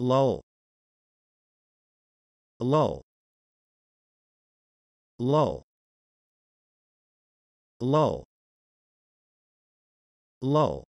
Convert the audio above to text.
lull lull lull lull lull